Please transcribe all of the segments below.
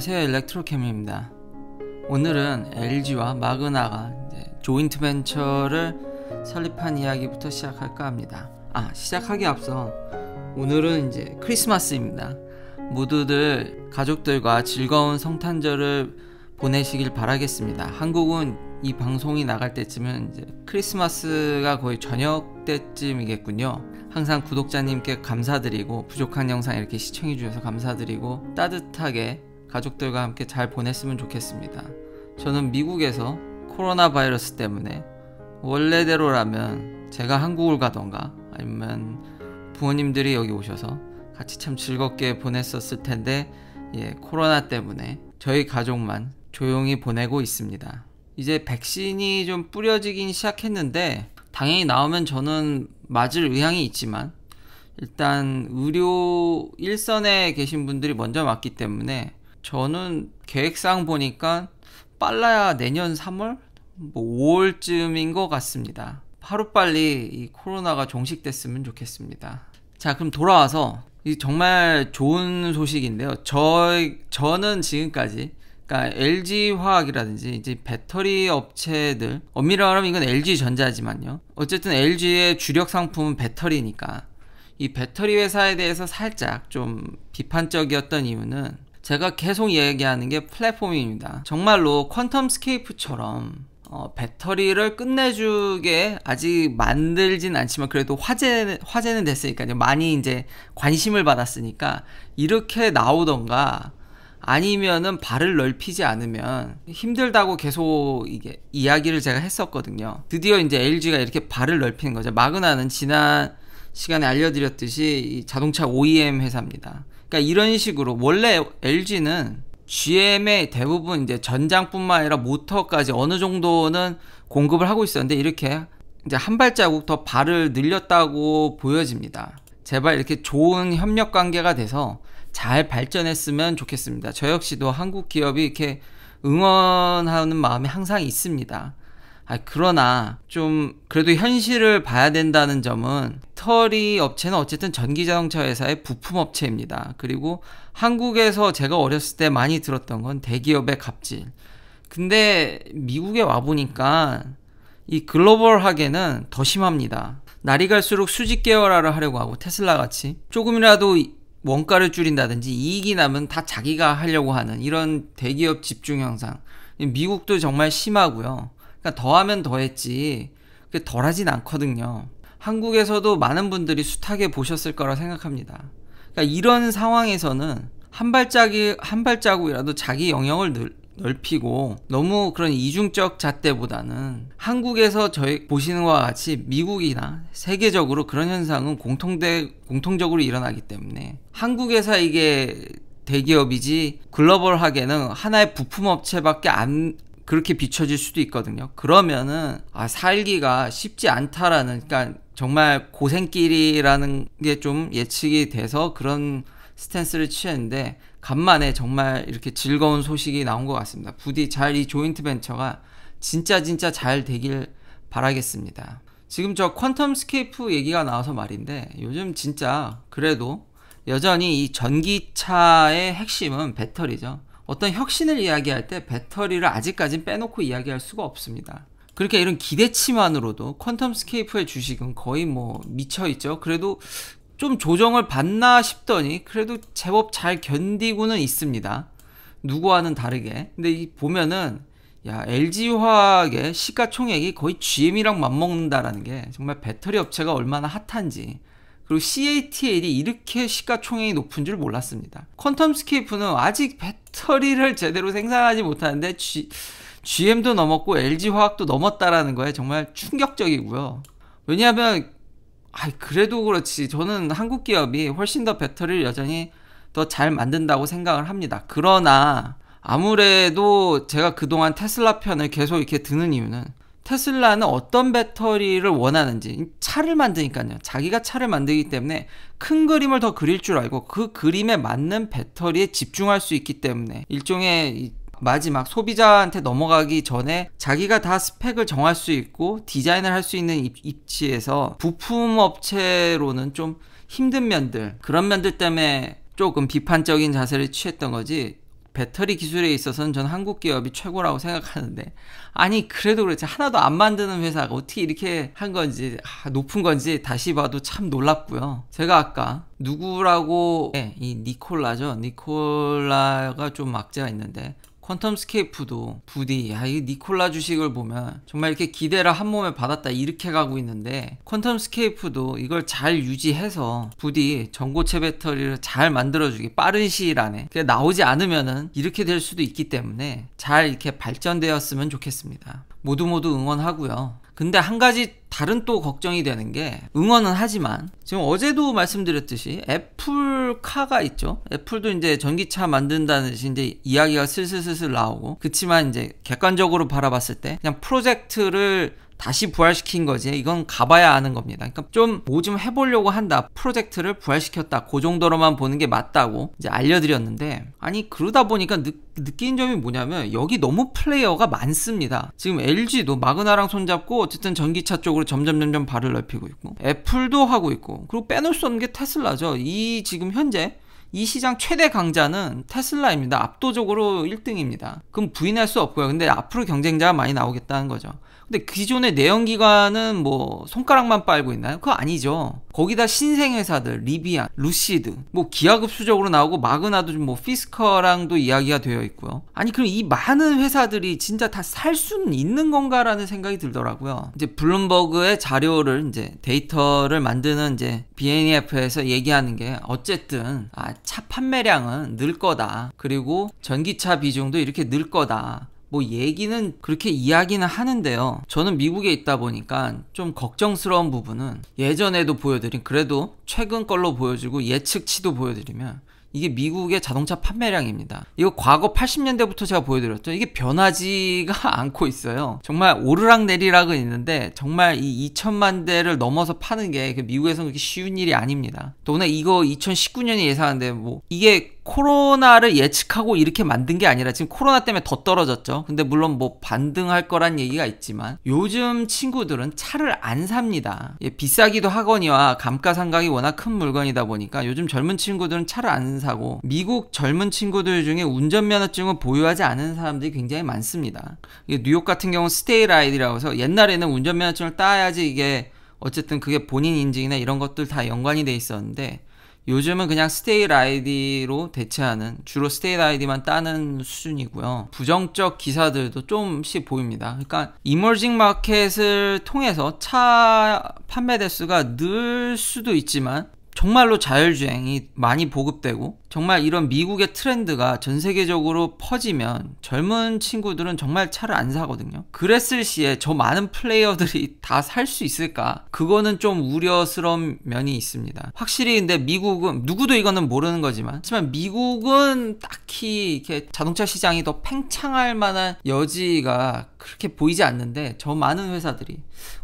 안녕하세요 일렉트로캠입니다 오늘은 LG와 마그나가 조인트 벤처를 설립한 이야기부터 시작할까 합니다 아 시작하기 앞서 오늘은 이제 크리스마스입니다 모두들 가족들과 즐거운 성탄절을 보내시길 바라겠습니다 한국은 이 방송이 나갈 때쯤은 이제 크리스마스가 거의 저녁 때쯤이겠군요. 항상 구독자님께 감사드리고 부족한 영상 이렇게 시청해 주셔서 감사드리고 따뜻하게 가족들과 함께 잘 보냈으면 좋겠습니다. 저는 미국에서 코로나 바이러스 때문에 원래대로라면 제가 한국을 가던가 아니면 부모님들이 여기 오셔서 같이 참 즐겁게 보냈었을 텐데 예, 코로나 때문에 저희 가족만 조용히 보내고 있습니다. 이제 백신이 좀 뿌려지긴 시작했는데 당연히 나오면 저는 맞을 의향이 있지만 일단 의료 일선에 계신 분들이 먼저 맞기 때문에 저는 계획상 보니까 빨라야 내년 3월? 뭐 5월쯤인 것 같습니다. 하루빨리 이 코로나가 종식됐으면 좋겠습니다. 자, 그럼 돌아와서 이 정말 좋은 소식인데요. 저, 저는 지금까지 그러니까 LG 화학이라든지 이제 배터리 업체들 엄밀히 말하면 이건 LG 전자지만요. 어쨌든 LG의 주력 상품은 배터리니까 이 배터리 회사에 대해서 살짝 좀 비판적이었던 이유는 제가 계속 얘기하는 게 플랫폼입니다. 정말로 퀀텀 스케이프처럼 어, 배터리를 끝내주게 아직 만들진 않지만 그래도 화제 화제는 됐으니까 많이 이제 관심을 받았으니까 이렇게 나오던가 아니면은 발을 넓히지 않으면 힘들다고 계속 이게 이야기를 제가 했었거든요. 드디어 이제 LG가 이렇게 발을 넓히는 거죠. 마그나는 지난 시간에 알려드렸듯이 자동차 OEM 회사입니다. 그러니까 이런 식으로 원래 LG는 GM의 대부분 이제 전장뿐만 아니라 모터까지 어느 정도는 공급을 하고 있었는데 이렇게 이제 한 발자국 더 발을 늘렸다고 보여집니다. 제발 이렇게 좋은 협력 관계가 돼서 잘 발전했으면 좋겠습니다. 저 역시도 한국 기업이 이렇게 응원하는 마음이 항상 있습니다. 아, 그러나 좀 그래도 현실을 봐야 된다는 점은 털이 업체는 어쨌든 전기자동차 회사의 부품업체입니다. 그리고 한국에서 제가 어렸을 때 많이 들었던 건 대기업의 갑질. 근데 미국에 와보니까 이 글로벌하게는 더 심합니다. 날이 갈수록 수직 계열화를 하려고 하고 테슬라 같이 조금이라도 원가를 줄인다든지 이익이 나면 다 자기가 하려고 하는 이런 대기업 집중 현상. 미국도 정말 심하고요. 그러니까 더하면 더했지 덜하진 않거든요. 한국에서도 많은 분들이 숱하게 보셨을 거라 생각합니다. 그러니까 이런 상황에서는 한 발짝이 한 발자국이라도 자기 영역을 늘, 넓히고 너무 그런 이중적 잣대보다는 한국에서 저희 보시는 것과 같이 미국이나 세계적으로 그런 현상은 공통대 공통적으로 일어나기 때문에 한국에서 이게 대기업이지 글로벌하게는 하나의 부품업체밖에 안, 그렇게 비춰질 수도 있거든요. 그러면은 아 살기가 쉽지 않다라는 그러니까 정말 고생길이라는 게 좀 예측이 돼서 그런 스탠스를 취했는데 간만에 정말 이렇게 즐거운 소식이 나온 것 같습니다. 부디 잘 이 조인트 벤처가 진짜 진짜 잘 되길 바라겠습니다. 지금 저 퀀텀 스케이프 얘기가 나와서 말인데 요즘 진짜 그래도 여전히 이 전기차의 핵심은 배터리죠. 어떤 혁신을 이야기할 때 배터리를 아직까진 빼놓고 이야기할 수가 없습니다. 그렇게 그러니까 이런 기대치만으로도 퀀텀 스케이프의 주식은 거의 뭐 미쳐있죠. 그래도 좀 조정을 받나 싶더니 그래도 제법 잘 견디고는 있습니다. 누구와는 다르게. 근데 이 보면은 야, LG화학의 시가총액이 거의 GM이랑 맞먹는다라는 게 정말 배터리 업체가 얼마나 핫한지 그리고 CATL이 이렇게 시가총액이 높은 줄 몰랐습니다. 퀀텀스케이프는 아직 배터리를 제대로 생산하지 못하는데 G, GM도 넘었고 LG화학도 넘었다라는 거에 정말 충격적이고요. 왜냐하면 아 그래도 그렇지 저는 한국 기업이 훨씬 더 배터리를 여전히 더 잘 만든다고 생각을 합니다. 그러나 아무래도 제가 그동안 테슬라 편을 계속 이렇게 드는 이유는 테슬라는 어떤 배터리를 원하는지 차를 만드니까요. 자기가 차를 만들기 때문에 큰 그림을 더 그릴 줄 알고 그 그림에 맞는 배터리에 집중할 수 있기 때문에 일종의 마지막 소비자한테 넘어가기 전에 자기가 다 스펙을 정할 수 있고 디자인을 할 수 있는 입지에서 부품 업체로는 좀 힘든 면들 그런 면들 때문에 조금 비판적인 자세를 취했던 거지 배터리 기술에 있어서는 전 한국 기업이 최고라고 생각하는데 아니 그래도 그렇지 하나도 안 만드는 회사가 어떻게 이렇게 한 건지 아, 높은 건지 다시 봐도 참 놀랍고요. 제가 아까 누구라고 네, 이 니콜라죠. 니콜라가 좀 막제가 있는데 퀀텀스케이프도 부디 야이 니콜라 주식을 보면 정말 이렇게 기대를 한 몸에 받았다 이렇게 가고 있는데 퀀텀스케이프도 이걸 잘 유지해서 부디 전고체 배터리를 잘 만들어주기 빠른 시일 안에 그게 나오지 않으면은 이렇게 될 수도 있기 때문에 잘 이렇게 발전되었으면 좋겠습니다. 모두 모두 응원하고요. 근데 한 가지 다른 또 걱정이 되는 게 응원은 하지만 지금 어제도 말씀드렸듯이 애플카가 있죠. 애플도 이제 전기차 만든다는 듯이 이제 이야기가 슬슬슬슬 나오고 그렇지만 이제 객관적으로 바라봤을 때 그냥 프로젝트를 다시 부활시킨 거지 이건 가봐야 아는 겁니다 그러니까 좀 뭐 좀 해보려고 한다 프로젝트를 부활시켰다 그 정도로만 보는 게 맞다고 이제 알려드렸는데 아니 그러다 보니까 느, 느낀 점이 뭐냐면 여기 너무 플레이어가 많습니다 지금 LG도 마그나랑 손잡고 어쨌든 전기차 쪽으로 점점 점점 발을 넓히고 있고 애플도 하고 있고 그리고 빼놓을 수 없는 게 테슬라죠 이 지금 현재 이 시장 최대 강자는 테슬라입니다. 압도적으로 1등입니다. 그럼 부인할 수 없고요. 근데 앞으로 경쟁자가 많이 나오겠다는 거죠. 근데 그 기존의 내연기관은 뭐 손가락만 빨고 있나요? 그거 아니죠. 거기다 신생회사들, 리비안, 루시드, 뭐 기하급수적으로 나오고 마그나도 좀 뭐 피스커랑도 이야기가 되어 있고요. 아니 그럼 이 많은 회사들이 진짜 다 살 수는 있는 건가라는 생각이 들더라고요. 이제 블룸버그의 자료를 이제 데이터를 만드는 이제 BNEF에서 얘기하는 게 어쨌든 아, 차 판매량은 늘 거다. 그리고 전기차 비중도 이렇게 늘 거다. 뭐 얘기는 그렇게 이야기는 하는데요. 저는 미국에 있다 보니까 좀 걱정스러운 부분은 예전에도 보여드린 그래도 최근 걸로 보여주고 예측치도 보여드리면 이게 미국의 자동차 판매량입니다. 이거 과거 80년대부터 제가 보여드렸죠. 이게 변하지가 않고 있어요. 정말 오르락 내리락은 있는데 정말 이 2천만 대를 넘어서 파는 게 그 미국에서는 그렇게 쉬운 일이 아닙니다. 더구나 이거 2019년이 예상한데 뭐 이게 코로나를 예측하고 이렇게 만든 게 아니라 지금 코로나 때문에 더 떨어졌죠. 근데 물론 뭐 반등할 거란 얘기가 있지만 요즘 친구들은 차를 안 삽니다. 예, 비싸기도 하거니와 감가상각이 워낙 큰 물건이다 보니까 요즘 젊은 친구들은 차를 안 사고 미국 젊은 친구들 중에 운전면허증을 보유하지 않은 사람들이 굉장히 많습니다. 뉴욕 같은 경우 는 스테이 라이드라고 해서 옛날에는 운전면허증을 따야지 이게 어쨌든 그게 본인 인증이나 이런 것들 다 연관이 돼 있었는데 요즘은 그냥 스테일 아이디로 대체하는 주로 스테일 아이디만 따는 수준이고요. 부정적 기사들도 좀씩 보입니다. 그러니까 이머징 마켓을 통해서 차 판매 대수가 늘 수도 있지만 정말로 자율주행이 많이 보급되고 정말 이런 미국의 트렌드가 전 세계적으로 퍼지면 젊은 친구들은 정말 차를 안 사거든요. 그랬을 시에 저 많은 플레이어들이 다 살 수 있을까? 그거는 좀 우려스러운 면이 있습니다. 확실히 근데 미국은 누구도 이거는 모르는 거지만 하지만 미국은 딱히 이렇게 자동차 시장이 더 팽창할 만한 여지가 그렇게 보이지 않는데 저 많은 회사들이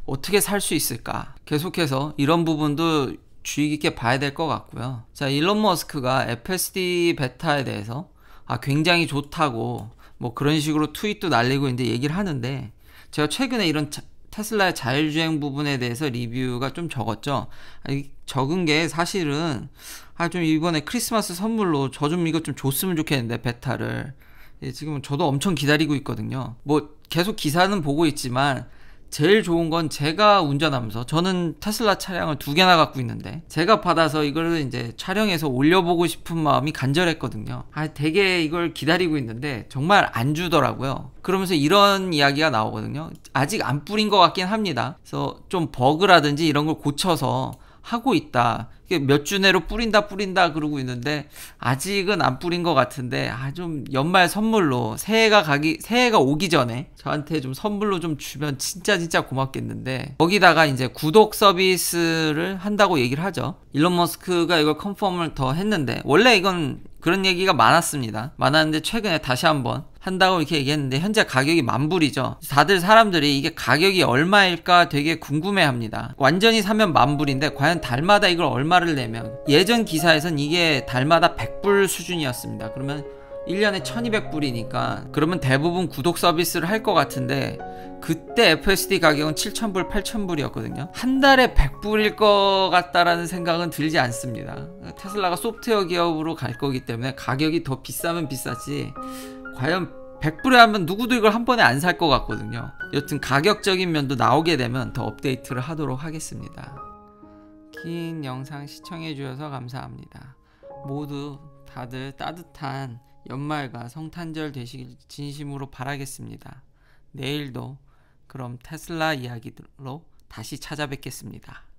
어떻게 살 수 있을까? 계속해서 이런 부분도 주의 깊게 봐야 될 것 같고요. 자, 일론 머스크가 FSD 베타에 대해서 아, 굉장히 좋다고 뭐 그런 식으로 트윗도 날리고 이제 얘기를 하는데 제가 최근에 이런 자, 테슬라의 자율주행 부분에 대해서 리뷰가 좀 적었죠. 아니, 적은 게 사실은 아, 좀 이번에 크리스마스 선물로 저 좀 이것 좀 줬으면 좋겠는데 베타를 예, 지금 저도 엄청 기다리고 있거든요. 뭐 계속 기사는 보고 있지만 제일 좋은 건 제가 운전하면서 저는 테슬라 차량을 두 개나 갖고 있는데 제가 받아서 이걸 이제 촬영해서 올려보고 싶은 마음이 간절했거든요. 아, 되게 이걸 기다리고 있는데 정말 안 주더라고요. 그러면서 이런 이야기가 나오거든요. 아직 안 뿌린 것 같긴 합니다. 그래서 좀 버그라든지 이런 걸 고쳐서 하고 있다. 몇 주 내로 뿌린다 뿌린다 그러고 있는데 아직은 안 뿌린 것 같은데 아좀 연말 선물로 새해가 가기 새해가 오기 전에 저한테 좀 선물로 좀 주면 진짜 진짜 고맙겠는데 거기다가 이제 구독 서비스를 한다고 얘기를 하죠. 일론 머스크가 이걸 컨펌을 더 했는데 원래 이건 그런 얘기가 많았습니다. 많았는데 최근에 다시 한번 한다고 이렇게 얘기했는데 현재 가격이 만불이죠. 다들 사람들이 이게 가격이 얼마일까 되게 궁금해합니다. 완전히 사면 만불인데 과연 달마다 이걸 얼마를 내면 예전 기사에선 이게 달마다 100불 수준이었습니다. 그러면 1년에 1200불이니까 그러면 대부분 구독 서비스를 할 것 같은데 그때 FSD 가격은 7000불, 8000불이었거든요. 한 달에 100불일 것 같다라는 생각은 들지 않습니다. 테슬라가 소프트웨어 기업으로 갈 거기 때문에 가격이 더 비싸면 비싸지 과연 100불에 하면 누구도 이걸 한 번에 안 살 것 같거든요. 여튼 가격적인 면도 나오게 되면 더 업데이트를 하도록 하겠습니다. 긴 영상 시청해주셔서 감사합니다. 모두 다들 따뜻한 연말과 성탄절 되시길 진심으로 바라겠습니다. 내일도 그럼 테슬라 이야기로 다시 찾아뵙겠습니다.